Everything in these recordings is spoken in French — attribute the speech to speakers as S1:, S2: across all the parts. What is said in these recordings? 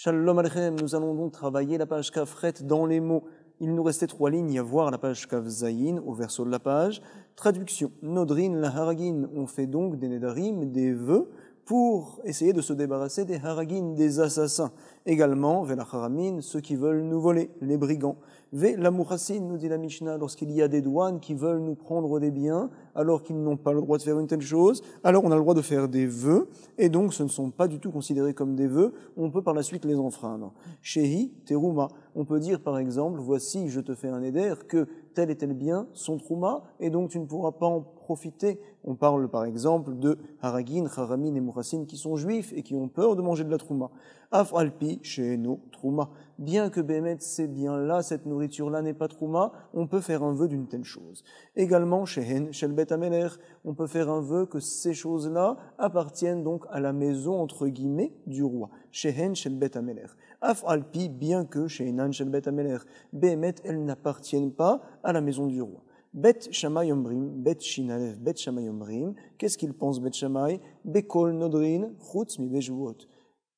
S1: Shalom Alechem, nous allons donc travailler la page Kafret dans les mots. Il nous restait trois lignes à voir la page Kafzaïn au verso de la page. Traduction Nodrin la haragin. On fait donc des nedarim, des vœux, pour essayer de se débarrasser des haragin, des assassins. Également, velacharamin, ceux qui veulent nous voler, les brigands. Ve nous dit la Mishnah, lorsqu'il y a des douanes qui veulent nous prendre des biens, alors qu'ils n'ont pas le droit de faire une telle chose, alors on a le droit de faire des vœux, et donc ce ne sont pas du tout considérés comme des vœux, on peut par la suite les enfreindre. Shehi, teruma, on peut dire par exemple, voici, je te fais un éder, que tel et tel bien sont trouma, et donc tu ne pourras pas en on parle par exemple de Haragin, Haramin et Mourassin qui sont juifs et qui ont peur de manger de la trouma. Af alpi, chez trouma. Bien que Bémet, c'est bien là, cette nourriture-là n'est pas trouma, on peut faire un vœu d'une telle chose. Également, chez Hen, chez on peut faire un vœu que ces choses-là appartiennent donc à la maison, entre guillemets, du roi. Chez Hen, chez Af alpi, bien que chez shelbet chez le elles n'appartiennent pas à la maison du roi. Bet Shamay Omrim, Bet Shinalev, Bet Shamay Omrim. Qu'est-ce qu'il pense Bet Shamay Bekol Nodrin, Chutz mi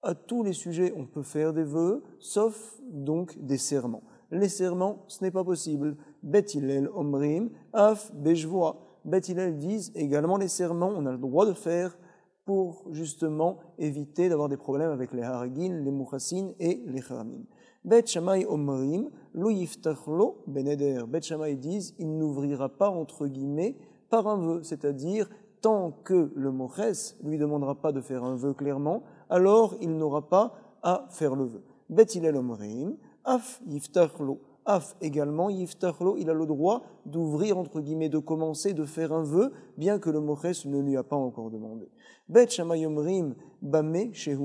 S1: À tous les sujets, on peut faire des vœux, sauf donc des serments. Les serments, ce n'est pas possible. Bet Hillel Omrim, Af Bejvot. Bet Hillel disent également les serments, on a le droit de faire pour justement éviter d'avoir des problèmes avec les haragin, les Mouchassin et les charamin. Bet Shamay Omrim, lo yiftachlo beneder. Bet Shamay disent, il n'ouvrira pas, entre guillemets, par un vœu, c'est-à-dire, tant que le Moches lui demandera pas de faire un vœu clairement, alors il n'aura pas à faire le vœu. Bet Hillel omrim af yiftachlo. Af également, Yiftachlo, il a le droit d'ouvrir, entre guillemets, de commencer, de faire un vœu, bien que le Moches ne lui a pas encore demandé. Bet shamay Omrim, bame shehu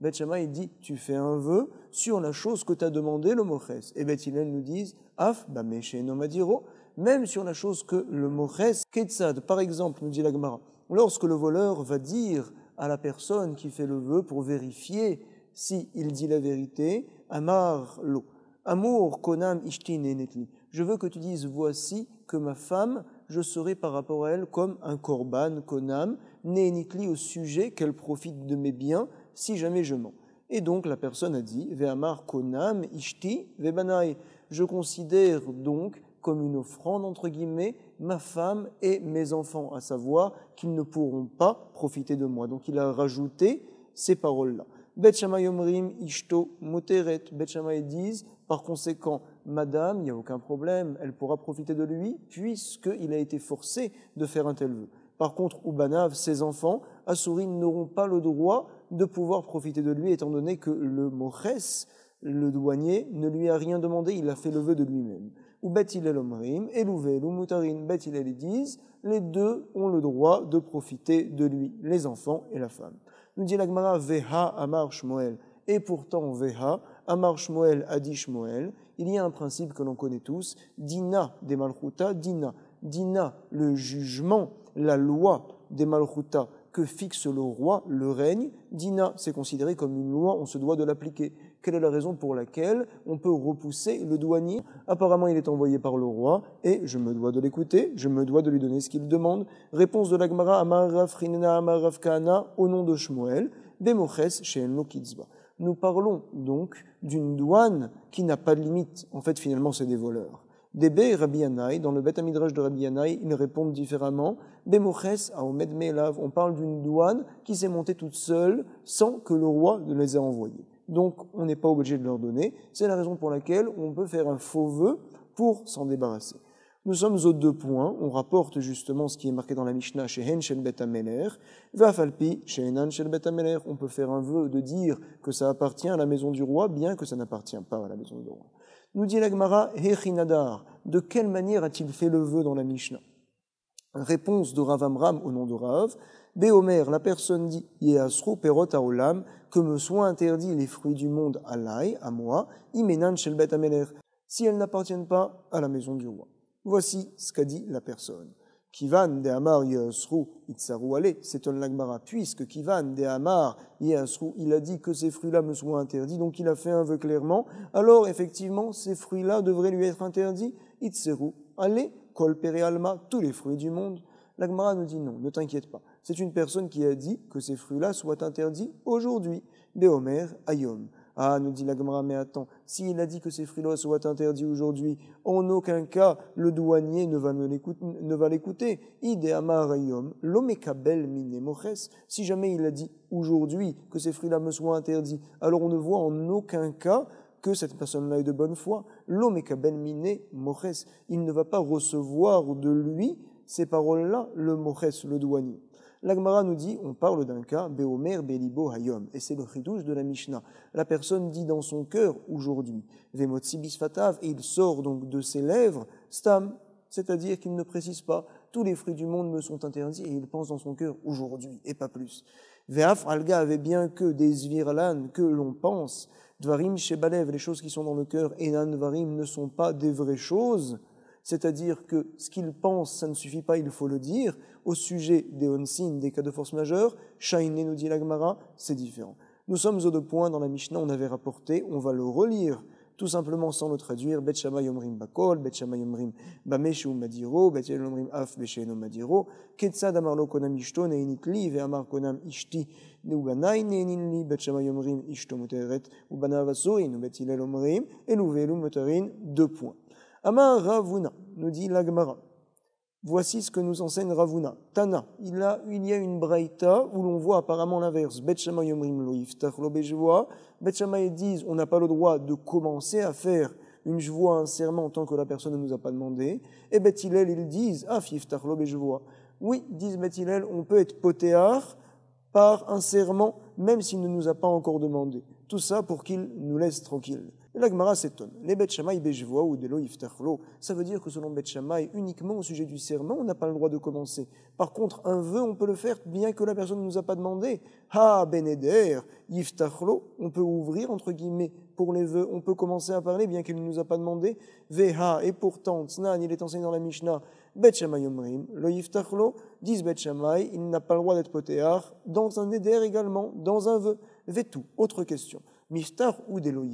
S1: Betchama, il dit, tu fais un vœu sur la chose que t'as demandé le Moches. Et Beth nous disent, Af, Bameshe, Nomadiro, même sur la chose que le Moches, Ketsad, par exemple, nous dit la Gemara, lorsque le voleur va dire à la personne qui fait le vœu pour vérifier si il dit la vérité, Amar lo. Amour konam ishtin netli. Je veux que tu dises voici que ma femme, je serai par rapport à elle comme un korban konam, netli au sujet qu'elle profite de mes biens, si jamais je mens. Et donc la personne a dit Ve'amar konam ishti ve'banai. Je considère donc comme une offrande entre guillemets ma femme et mes enfants, à savoir qu'ils ne pourront pas profiter de moi. Donc il a rajouté ces paroles-là. Ishto Moteret. disent, par conséquent, Madame, il n'y a aucun problème, elle pourra profiter de lui, puisqu'il a été forcé de faire un tel vœu. Par contre, Ubanav, ses enfants, souris n'auront pas le droit de pouvoir profiter de lui, étant donné que le Moches, le douanier, ne lui a rien demandé, il a fait le vœu de lui-même. Ou el Omrim, Elouvel ou Moutarin, el les deux ont le droit de profiter de lui, les enfants et la femme. Nous dit l'Agmara, Veha Amar Shmoel. Et pourtant, Veha, Amar Shmoel, dit il y a un principe que l'on connaît tous, Dina des Malchuta, Dina. Dina, le jugement, la loi des Malchuta, que fixe le roi le règne. Dina, c'est considéré comme une loi, on se doit de l'appliquer. Quelle est la raison pour laquelle on peut repousser le douanier Apparemment, il est envoyé par le roi et je me dois de l'écouter, je me dois de lui donner ce qu'il demande. Réponse de l'Agmara Amarraf, Rinna Amarraf, Kana au nom de Shmuel, Demoches chez Nous parlons donc d'une douane qui n'a pas de limite. En fait, finalement, c'est des voleurs. Debe Rabbi Yanaï, dans le Bet Amidrash de Rabbi Yanaï, ils répondent différemment. Bemoches à Omed Melav, on parle d'une douane qui s'est montée toute seule sans que le roi ne les ait envoyés. Donc on n'est pas obligé de leur donner. C'est la raison pour laquelle on peut faire un faux vœu pour s'en débarrasser. Nous sommes aux deux points. On rapporte justement ce qui est marqué dans la Mishnah chez Hen Shel Vafalpi chez Shel On peut faire un vœu de dire que ça appartient à la maison du roi, bien que ça n'appartient pas à la maison du roi. Nous dit l'Agmara, Hechinadar, de quelle manière a-t-il fait le vœu dans la Mishnah Réponse de Rav Amram au nom de Rav, Béomer, la personne dit, Yehasro perot Olam, que me soient interdits les fruits du monde à l'aï, à moi, imenan shelbet ameler, si elles n'appartiennent pas à la maison du roi. Voici ce qu'a dit la personne. Kivan de Amar Yasru Itsaru c'est un lagmara. Puisque Kivan de Amar Yasru, il a dit que ces fruits-là me soient interdits, donc il a fait un vœu clairement, alors effectivement, ces fruits-là devraient lui être interdits. Itseru, allez, Kolpere Alma, tous les fruits du monde. L'agmara nous dit non, ne t'inquiète pas. C'est une personne qui a dit que ces fruits-là soient interdits aujourd'hui. Beomer Ayom. Ah, nous dit la mais attends, s'il a dit que ces fruits soient interdits aujourd'hui, en aucun cas le douanier ne va, l'écouter. Ideama rayom, mine moches. Si jamais il a dit aujourd'hui que ces fruits-là me soient interdits, alors on ne voit en aucun cas que cette personne-là est de bonne foi. L'omekabel mine Il ne va pas recevoir de lui ces paroles-là, le moches, le douanier. L'Agmara nous dit, on parle d'un cas, Beomer Belibo Hayom, et c'est le chidouche de la Mishnah. La personne dit dans son cœur aujourd'hui, sibis Fatav, et il sort donc de ses lèvres, Stam, c'est-à-dire qu'il ne précise pas, tous les fruits du monde me sont interdits, et il pense dans son cœur aujourd'hui, et pas plus. Veaf Alga avait bien que des virlan que l'on pense, Dvarim Shebalev, les choses qui sont dans le cœur, et nan varim » ne sont pas des vraies choses, c'est-à-dire que ce qu'il pense, ça ne suffit pas, il faut le dire. Au sujet des onsin, des cas de force majeure, Shainé nous dit l'Agmara, c'est différent. Nous sommes aux deux points dans la Mishnah, on avait rapporté, on va le relire tout simplement sans le traduire, Bet Yomrim Bakol, Bet Yomrim Bameshu Madiro, Bet Yomrim Af Besheno Madiro, Ketsad d'amarlo Konam Ishto Neinitli, Ve Amar Konam Ishti, Neubanai Neininli, Bet Yomrim Ishto Muteret, Ubana Vasurin, Bet deux points. Ama Ravuna, nous dit l'Agmara. Voici ce que nous enseigne Ravuna. Tana, il, y a une braïta où l'on voit apparemment l'inverse. Betchama yomrim lo Betchama » disent on n'a pas le droit de commencer à faire une jvoa, un serment, tant que la personne ne nous a pas demandé. Et Betilel » ils disent Af ah, yiftach Oui, disent Betilel »« on peut être potéar par un serment, même s'il ne nous a pas encore demandé. Tout ça pour qu'il nous laisse tranquille. la Gemara s'étonne. Les Bet Shammai ou Delo Yiftachlo, ça veut dire que selon Bet uniquement au sujet du serment, on n'a pas le droit de commencer. Par contre, un vœu, on peut le faire bien que la personne ne nous a pas demandé. Ha Beneder, Yiftachlo, on peut ouvrir entre guillemets pour les vœux, on peut commencer à parler bien qu'il ne nous a pas demandé. Veha, et pourtant, Tznan, il est enseigné dans la Mishnah, Bet Omrim, Lo Yiftachlo, disent Bet il n'a pas le droit d'être potéar, dans un Neder également, dans un vœu. Vetou, autre question. Miftar ou Delo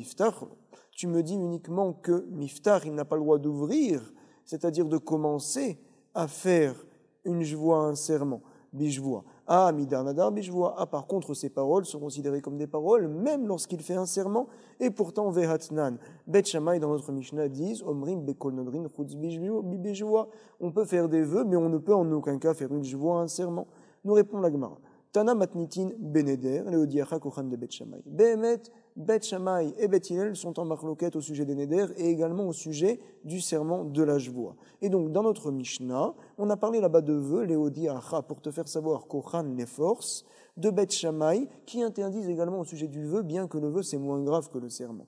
S1: Tu me dis uniquement que Miftar, il n'a pas le droit d'ouvrir, c'est-à-dire de commencer à faire une joie, un serment. Bijvoa. Ah, Midarnadar Bijvoa. Ah, par contre, ces paroles sont considérées comme des paroles, même lorsqu'il fait un serment. Et pourtant, Vehatnan, Bet dans notre Mishnah disent Omrim Bekol On peut faire des vœux, mais on ne peut en aucun cas faire une joie, un serment. Nous répond la Gemara. Tana matnitin beneder, leodiacha kochan de Bet Shammai. Behemet, Bet shamay et Bet sont en marloquette au sujet des neder et également au sujet du serment de la joie. Et donc, dans notre Mishnah, on a parlé là-bas de vœux, leodiacha, pour te faire savoir kochan les forces, de Bet shamay » qui interdisent également au sujet du vœu, bien que le vœu c'est moins grave que le serment.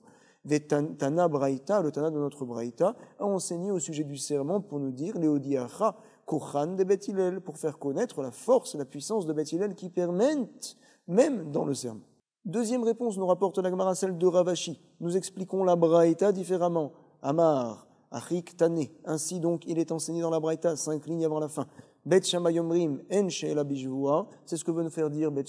S1: Tana Braïta, le Tana de notre Braïta, a enseigné au sujet du serment pour nous dire, leodiacha, Kochan de pour faire connaître la force et la puissance de Beth qui permettent même dans le serment. Deuxième réponse nous rapporte Gemara celle de Ravashi. Nous expliquons la Braïta différemment. Amar, Achik, Tané. Ainsi donc, il est enseigné dans la Braïta, cinq lignes avant la fin c'est ce que veut nous faire dire Bet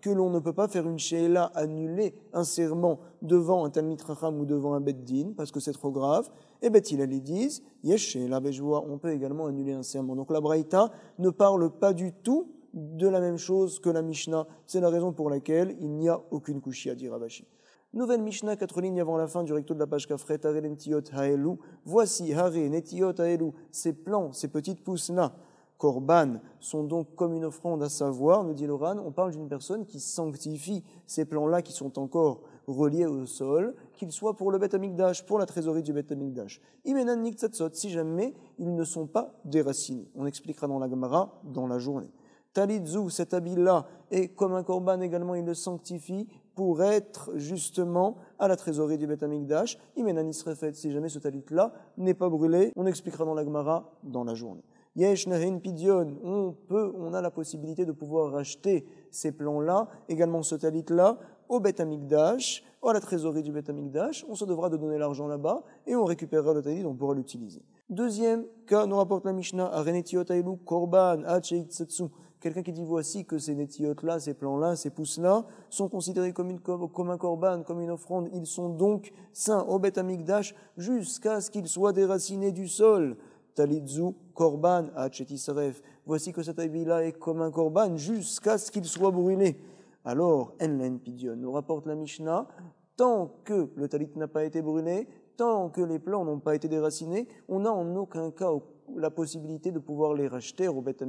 S1: que l'on ne peut pas faire une Sheela annuler un serment devant un Talmid Racham ou devant un Bet parce que c'est trop grave. Et Bet Hillel, disent, Yesh Sheela on peut également annuler un serment. Donc la Braïta ne parle pas du tout de la même chose que la Mishnah. C'est la raison pour laquelle il n'y a aucune dire à Ravashi. Nouvelle Mishnah, quatre lignes avant la fin du recto de la page Kafret, Haelu. Voici Haré Haelu, ces plants, ces petites pousses-là corbanes, sont donc comme une offrande, à savoir, nous dit l'Oran, on parle d'une personne qui sanctifie ces plans-là qui sont encore reliés au sol, qu'ils soient pour le Beth Amikdash, pour la trésorerie du Beth Amikdash. Imenan si jamais ils ne sont pas déracinés. On expliquera dans la Gemara, dans la journée. Talitzu cet habit-là, est comme un corban également, il le sanctifie pour être justement à la trésorerie du Beth Amikdash. Imenan si jamais ce talit-là n'est pas brûlé, on expliquera dans la Gemara, dans la journée on peut, on a la possibilité de pouvoir racheter ces plans-là, également ce talit-là, au Beth à la trésorerie du Bet on se devra de donner l'argent là-bas et on récupérera le talit, on pourra l'utiliser. Deuxième cas, nous rapporte la Mishnah, Arenetiotailu Korban, Quelqu'un qui dit voici que ces netiotes-là, ces plants là ces pousses-là, sont considérés comme, une, un korban, comme une offrande. Ils sont donc saints au Bet jusqu'à ce qu'ils soient déracinés du sol. Talidzu korban Hatchetisref. Voici que cet habit est comme un korban jusqu'à ce qu'il soit brûlé. Alors, Enlen Pidion nous rapporte la Mishnah, tant que le talit n'a pas été brûlé, tant que les plants n'ont pas été déracinés, on n'a en aucun cas la possibilité de pouvoir les racheter au Beth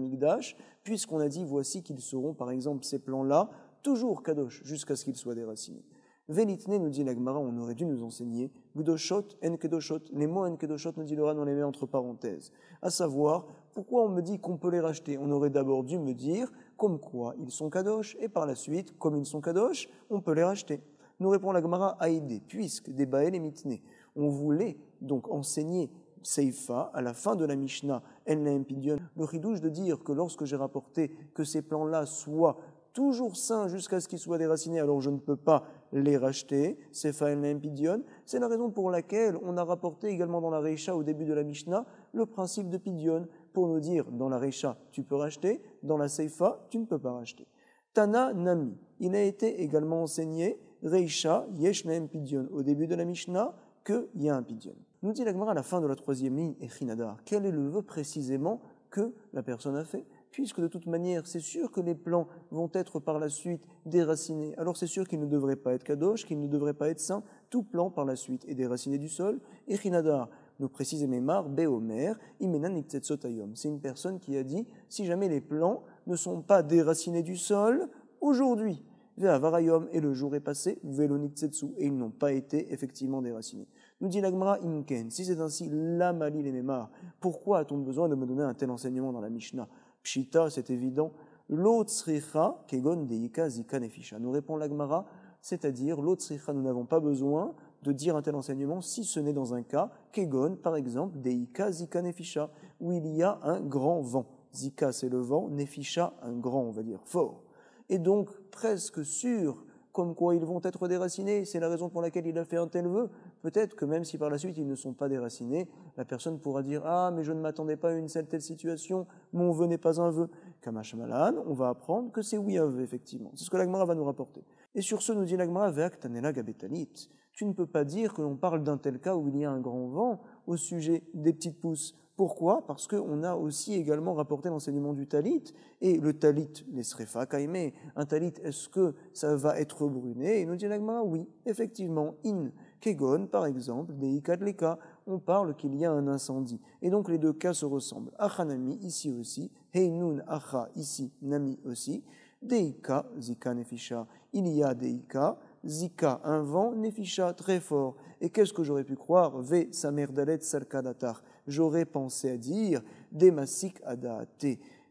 S1: puisqu'on a dit voici qu'ils seront, par exemple, ces plants-là, toujours kadosh jusqu'à ce qu'ils soient déracinés. Velitne, nous dit l'Agmara, on aurait dû nous enseigner, Gdoshot, kedoshot » les mots kedoshot » nous dit Laura, on les met entre parenthèses. À savoir, pourquoi on me dit qu'on peut les racheter On aurait d'abord dû me dire, comme quoi ils sont Kadosh, et par la suite, comme ils sont Kadosh, on peut les racheter. Nous répond l'Agmara, Aïdé, puisque des Baël et Mitne. On voulait donc enseigner Seifa, à la fin de la Mishnah, impidion » le ridouche de dire que lorsque j'ai rapporté que ces plans-là soient toujours sains jusqu'à ce qu'ils soient déracinés, alors je ne peux pas les racheter. C'est C'est la raison pour laquelle on a rapporté également dans la Reisha au début de la Mishnah le principe de Pidion pour nous dire dans la Reisha tu peux racheter, dans la Seifa tu ne peux pas racheter. Tana Nami, il a été également enseigné Reisha yesh Pidion au début de la Mishnah qu'il y a un Pidion. Nous dit l'Agmar à la fin de la troisième ligne, Echinadar, quel est le vœu précisément que la personne a fait puisque de toute manière, c'est sûr que les plans vont être par la suite déracinés. Alors c'est sûr qu'ils ne devraient pas être kadosh, qu'ils ne devraient pas être sains, tout plant par la suite est déraciné du sol. Et nous précise Mémar, Beomer, Imenan C'est une personne qui a dit, si jamais les plans ne sont pas déracinés du sol, aujourd'hui, Ve'avarayom, et le jour est passé, et ils n'ont pas été effectivement déracinés. Nous dit l'Agmara Inken, si c'est ainsi, l'Amali les Mémar, pourquoi a-t-on besoin de me donner un tel enseignement dans la Mishnah Pshita, c'est évident. L'otsricha, kegon deika zika nefisha. Nous répond l'agmara, c'est-à-dire l'otsricha, nous n'avons pas besoin de dire un tel enseignement si ce n'est dans un cas, kegon, par exemple, deika zika nefisha, où il y a un grand vent. Zika, c'est le vent, nefisha, un grand, on va dire, fort. Et donc, presque sûr comme quoi ils vont être déracinés. C'est la raison pour laquelle il a fait un tel vœu. Peut-être que même si par la suite ils ne sont pas déracinés, la personne pourra dire Ah, mais je ne m'attendais pas à une telle, telle situation, mon vœu n'est pas un vœu. Kamashamalan, on va apprendre que c'est oui un vœu, effectivement. C'est ce que l'Agmara va nous rapporter. Et sur ce, nous dit l'Agmara tanela gabetanit. Tu ne peux pas dire que l'on parle d'un tel cas où il y a un grand vent au sujet des petites pousses. Pourquoi Parce qu'on a aussi également rapporté l'enseignement du talit, et le talit pas kaime, un talit, est-ce que ça va être brûlé Et nous dit oui, effectivement, in kegon, par exemple, des leka, on parle qu'il y a un incendie. Et donc les deux cas se ressemblent. Achanami, ici aussi, heinun acha, ici, nami aussi, deika, zika nefisha, il y a deika, Zika, un vent, Nefisha, très fort. Et qu'est-ce que j'aurais pu croire Ve, sa mère Salkadatar j'aurais pensé à dire des masik adaate,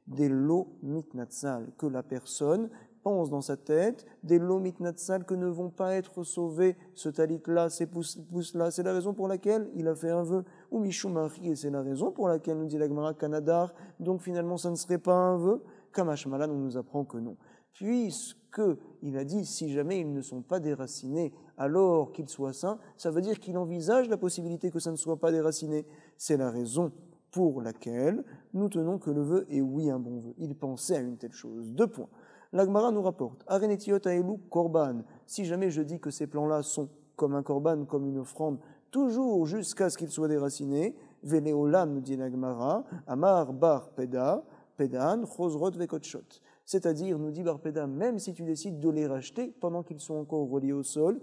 S1: des lo mitnatsal, que la personne pense dans sa tête, des lo mitnatsal que ne vont pas être sauvés, ce talit-là, ces pousses là c'est la raison pour laquelle il a fait un vœu, ou Mishumari, et c'est la raison pour laquelle nous dit gemara Kanadar, donc finalement ça ne serait pas un vœu, Kamashmalan, on nous apprend que non. Puisque il a dit, si jamais ils ne sont pas déracinés alors qu'il soit sain, ça veut dire qu'il envisage la possibilité que ça ne soit pas déraciné. C'est la raison pour laquelle nous tenons que le vœu est oui un bon vœu. Il pensait à une telle chose. Deux points. L'Agmara nous rapporte Arenetiot Aelou Korban. Si jamais je dis que ces plans-là sont comme un Korban, comme une offrande, toujours jusqu'à ce qu'ils soient déracinés, Veleolam, dit l'Agmara, Amar Bar Peda, Pedan, Chosrot Vekotshot. C'est-à-dire, nous dit Barpeda, même si tu décides de les racheter pendant qu'ils sont encore reliés au sol,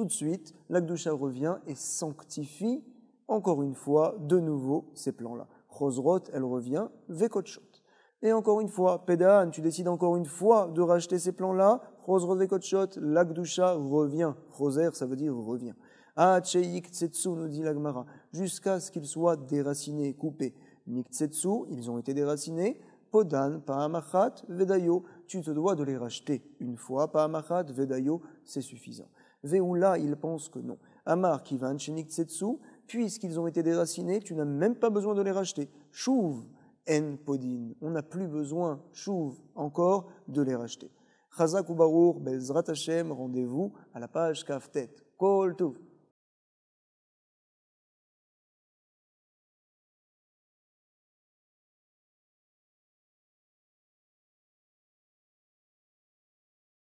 S1: tout de suite, l'Akdoucha revient et sanctifie encore une fois, de nouveau, ces plans-là. Roseroth, elle revient, Vekotshot. Et encore une fois, Pédahan, tu décides encore une fois de racheter ces plans-là, Roseroth, Vekotshot, l'Akdoucha revient. Roser, ça veut dire revient. Achei, Tsetsu, nous dit l'Agmara, jusqu'à ce qu'ils soient déracinés, et coupés. Niktsetsu, ils ont été déracinés. Podan, Paamachat, Vedayo, tu te dois de les racheter. Une fois, Paamachat, Vedayo, c'est suffisant. Veula, il pense que non. Amar, qui va Tsetsu, puisqu'ils ont été déracinés, tu n'as même pas besoin de les racheter. Chouv, en podine ».« On n'a plus besoin, chouv, encore, de les racheter. Chazak ou Barour, Bezrat Hashem, rendez-vous à la page Kaftet.